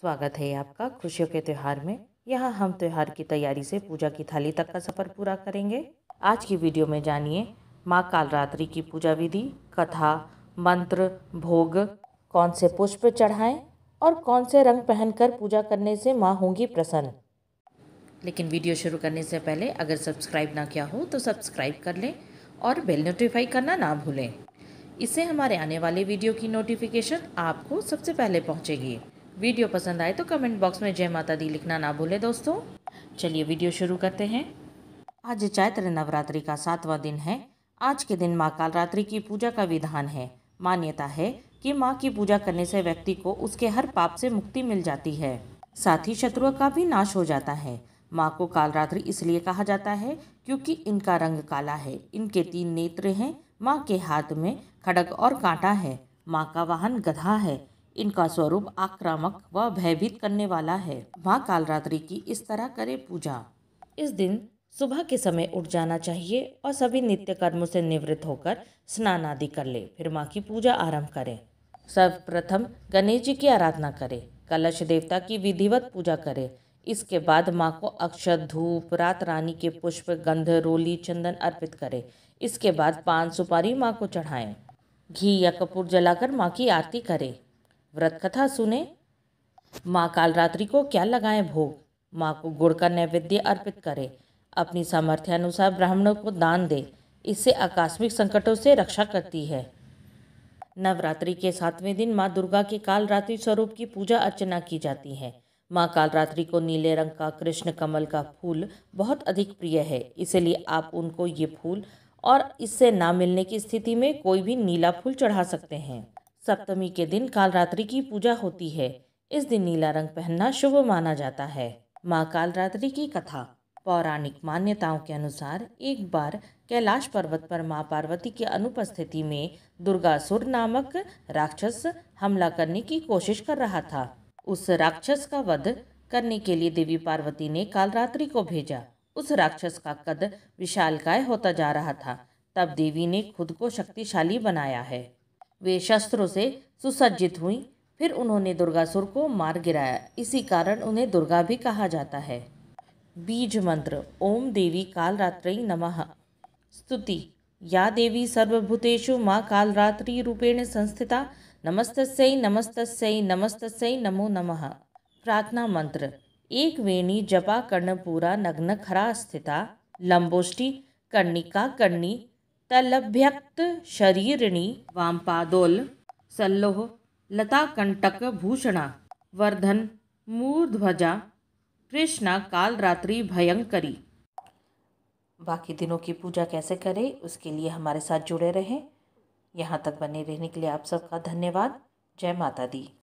स्वागत है आपका खुशियों के त्यौहार में यहाँ हम त्यौहार की तैयारी से पूजा की थाली तक का सफ़र पूरा करेंगे आज की वीडियो में जानिए माँ कालरात्रि की पूजा विधि कथा मंत्र भोग कौन से पुष्प चढ़ाएं और कौन से रंग पहनकर पूजा करने से माँ होंगी प्रसन्न लेकिन वीडियो शुरू करने से पहले अगर सब्सक्राइब ना किया हो तो सब्सक्राइब कर लें और बेल नोटिफाई करना ना भूलें इससे हमारे आने वाले वीडियो की नोटिफिकेशन आपको सबसे पहले पहुँचेगी वीडियो पसंद आए तो कमेंट बॉक्स में जय माता दी लिखना ना भूले दोस्तों चलिए वीडियो शुरू करते हैं आज चैत्र नवरात्रि का सातवां दिन है आज के दिन माँ कालरात्रि की पूजा का विधान है मान्यता है कि माँ की पूजा करने से व्यक्ति को उसके हर पाप से मुक्ति मिल जाती है साथ ही शत्रुओं का भी नाश हो जाता है माँ को कालरात्रि इसलिए कहा जाता है क्योंकि इनका रंग काला है इनके तीन नेत्र हैं माँ के हाथ में खड़ग और कांटा है माँ का वाहन गधा है इनका स्वरूप आक्रामक व भयभीत करने वाला है माँ कालरात्रि की इस तरह करे पूजा इस दिन सुबह के समय उठ जाना चाहिए और सभी नित्य कर्मों से निवृत्त होकर स्नान आदि कर ले फिर माँ की पूजा आरंभ करें सर्वप्रथम गणेश जी की आराधना करें कलश देवता की विधिवत पूजा करें इसके बाद माँ को अक्षत धूप रात रानी के पुष्प गंध रोली चंदन अर्पित करें इसके बाद पान सुपारी माँ को चढ़ाएं घी या कपूर जलाकर माँ की आरती करें व्रत कथा सुने माँ कालरात्रि को क्या लगाएं भोग माँ को गुड़ का नैवेद्य अर्पित करें अपनी सामर्थ्यानुसार ब्राह्मणों को दान दे इससे आकस्मिक संकटों से रक्षा करती है नवरात्रि के सातवें दिन माँ दुर्गा के कालरात्रि स्वरूप की पूजा अर्चना की जाती है माँ कालरात्रि को नीले रंग का कृष्ण कमल का फूल बहुत अधिक प्रिय है इसलिए आप उनको ये फूल और इससे ना मिलने की स्थिति में कोई भी नीला फूल चढ़ा सकते हैं सप्तमी के दिन कालरात्रि की पूजा होती है इस दिन नीला रंग पहनना शुभ माना जाता है माँ कालरात्रि की कथा पौराणिक मान्यताओं के अनुसार एक बार कैलाश पर्वत पर माँ पार्वती की अनुपस्थिति में दुर्गासुर नामक राक्षस हमला करने की कोशिश कर रहा था उस राक्षस का वध करने के लिए देवी पार्वती ने कालरात्रि को भेजा उस राक्षस का कद विशालकाय होता जा रहा था तब देवी ने खुद को शक्तिशाली बनाया है वे शस्त्रों से सुसज्जित हुई फिर उन्होंने दुर्गासुर को मार गिराया इसी कारण उन्हें दुर्गा भी कहा जाता है बीज मंत्र ओम देवी कालरात्रि नमः स्तुति या देवी सर्वभूतेषु माँ कालरात्रि रूपेण संस्थिता नमस्तस्यै नमस्तस्यै नमस्त नमो नमः प्रार्थना मंत्र एक वेणी जपा कर्णपुरा नग्न खरा स्थिता लंबोष्टि कर्णिका कर्णी तलभ्यक्त शरीरणी वामपादोल सल्लोह लताकंटक भूषणा वर्धन मूर्ध्वजा कृष्णा कालरात्रि भयंकरी बाकी दिनों की पूजा कैसे करें उसके लिए हमारे साथ जुड़े रहें यहाँ तक बने रहने के लिए आप सबका धन्यवाद जय माता दी